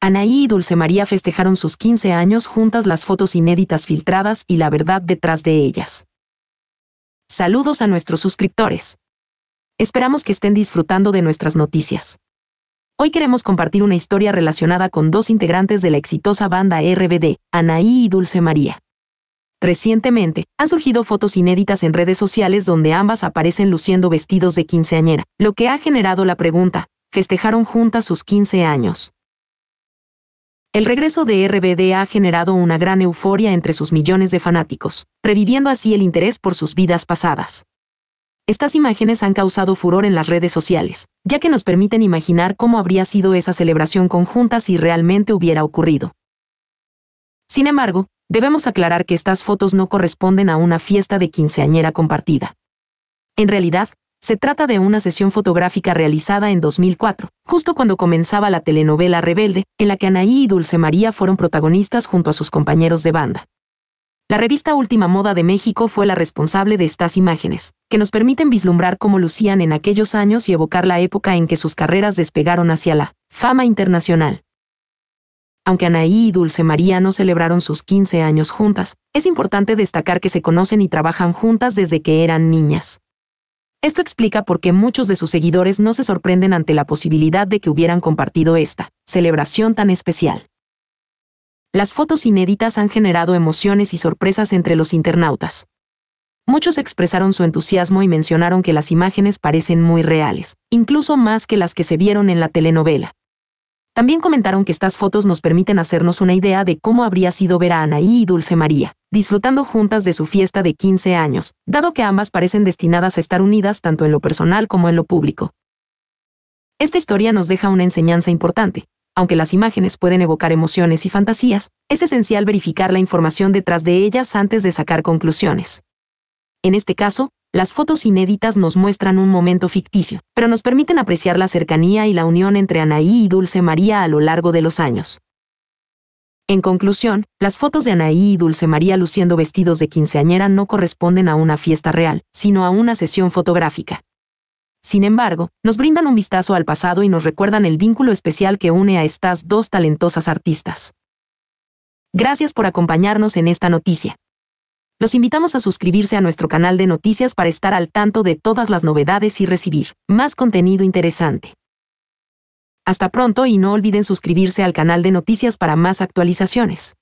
Anaí y Dulce María festejaron sus 15 años juntas las fotos inéditas filtradas y la verdad detrás de ellas. Saludos a nuestros suscriptores. Esperamos que estén disfrutando de nuestras noticias. Hoy queremos compartir una historia relacionada con dos integrantes de la exitosa banda RBD, Anaí y Dulce María. Recientemente, han surgido fotos inéditas en redes sociales donde ambas aparecen luciendo vestidos de quinceañera, lo que ha generado la pregunta, ¿festejaron juntas sus 15 años? El regreso de RBD ha generado una gran euforia entre sus millones de fanáticos, reviviendo así el interés por sus vidas pasadas. Estas imágenes han causado furor en las redes sociales, ya que nos permiten imaginar cómo habría sido esa celebración conjunta si realmente hubiera ocurrido. Sin embargo, debemos aclarar que estas fotos no corresponden a una fiesta de quinceañera compartida. En realidad, se trata de una sesión fotográfica realizada en 2004, justo cuando comenzaba la telenovela Rebelde, en la que Anaí y Dulce María fueron protagonistas junto a sus compañeros de banda. La revista Última Moda de México fue la responsable de estas imágenes, que nos permiten vislumbrar cómo lucían en aquellos años y evocar la época en que sus carreras despegaron hacia la fama internacional. Aunque Anaí y Dulce María no celebraron sus 15 años juntas, es importante destacar que se conocen y trabajan juntas desde que eran niñas. Esto explica por qué muchos de sus seguidores no se sorprenden ante la posibilidad de que hubieran compartido esta celebración tan especial. Las fotos inéditas han generado emociones y sorpresas entre los internautas. Muchos expresaron su entusiasmo y mencionaron que las imágenes parecen muy reales, incluso más que las que se vieron en la telenovela. También comentaron que estas fotos nos permiten hacernos una idea de cómo habría sido ver a Anaí y Dulce María, disfrutando juntas de su fiesta de 15 años, dado que ambas parecen destinadas a estar unidas tanto en lo personal como en lo público. Esta historia nos deja una enseñanza importante. Aunque las imágenes pueden evocar emociones y fantasías, es esencial verificar la información detrás de ellas antes de sacar conclusiones. En este caso, las fotos inéditas nos muestran un momento ficticio, pero nos permiten apreciar la cercanía y la unión entre Anaí y Dulce María a lo largo de los años. En conclusión, las fotos de Anaí y Dulce María luciendo vestidos de quinceañera no corresponden a una fiesta real, sino a una sesión fotográfica. Sin embargo, nos brindan un vistazo al pasado y nos recuerdan el vínculo especial que une a estas dos talentosas artistas. Gracias por acompañarnos en esta noticia. Los invitamos a suscribirse a nuestro canal de noticias para estar al tanto de todas las novedades y recibir más contenido interesante. Hasta pronto y no olviden suscribirse al canal de noticias para más actualizaciones.